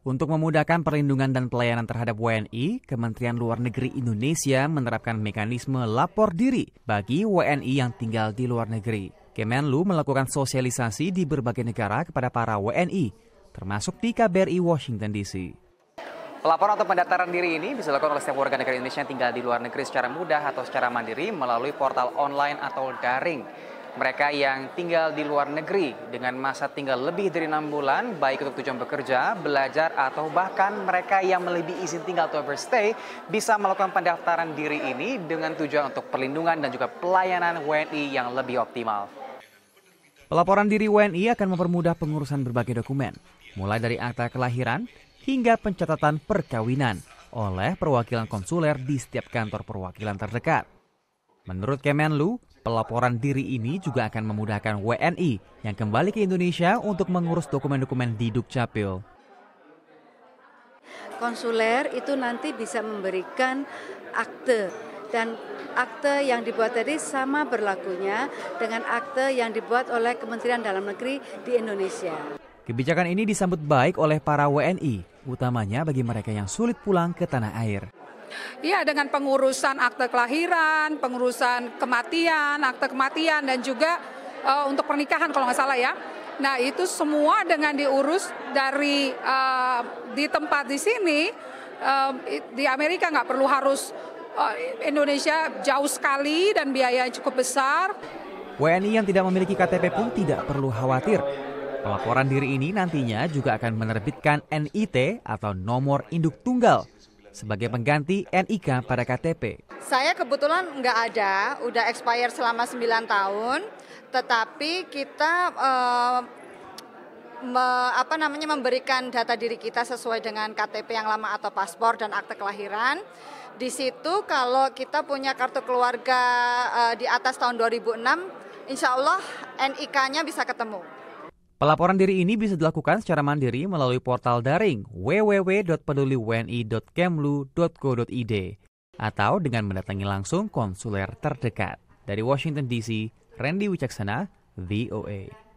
Untuk memudahkan perlindungan dan pelayanan terhadap WNI, Kementerian Luar Negeri Indonesia menerapkan mekanisme lapor diri bagi WNI yang tinggal di luar negeri. Kemenlu melakukan sosialisasi di berbagai negara kepada para WNI, termasuk di KBRI Washington DC. Pelaporan atau pendaftaran diri ini bisa dilakukan oleh setiap warga negara Indonesia yang tinggal di luar negeri secara mudah atau secara mandiri melalui portal online atau daring mereka yang tinggal di luar negeri dengan masa tinggal lebih dari enam bulan, baik untuk tujuan bekerja, belajar, atau bahkan mereka yang melebihi izin tinggal atau overstay, bisa melakukan pendaftaran diri ini dengan tujuan untuk perlindungan dan juga pelayanan WNI yang lebih optimal. Pelaporan diri WNI akan mempermudah pengurusan berbagai dokumen, mulai dari akta kelahiran hingga pencatatan perkawinan oleh perwakilan konsuler di setiap kantor perwakilan terdekat. Menurut Kemenlu, Pelaporan diri ini juga akan memudahkan WNI yang kembali ke Indonesia untuk mengurus dokumen-dokumen di Dukcapil. Konsuler itu nanti bisa memberikan akte dan akte yang dibuat tadi sama berlakunya dengan akte yang dibuat oleh Kementerian Dalam Negeri di Indonesia. Kebijakan ini disambut baik oleh para WNI, utamanya bagi mereka yang sulit pulang ke tanah air ya dengan pengurusan akte kelahiran, pengurusan kematian, akte kematian dan juga uh, untuk pernikahan kalau nggak salah ya. Nah, itu semua dengan diurus dari uh, di tempat di sini uh, di Amerika nggak perlu harus uh, Indonesia jauh sekali dan biaya cukup besar. WNI yang tidak memiliki KTP pun tidak perlu khawatir. Pelaporan diri ini nantinya juga akan menerbitkan NIT atau nomor induk tunggal sebagai pengganti NIK pada KTP. Saya kebetulan nggak ada, udah expired selama 9 tahun, tetapi kita eh, me, apa namanya memberikan data diri kita sesuai dengan KTP yang lama atau paspor dan akte kelahiran. Di situ kalau kita punya kartu keluarga eh, di atas tahun 2006, insya Allah NIK-nya bisa ketemu. Pelaporan diri ini bisa dilakukan secara mandiri melalui portal daring www.peduliwni.kemlu.go.id atau dengan mendatangi langsung konsuler terdekat. Dari Washington DC, Randy Wicaksana, VOA.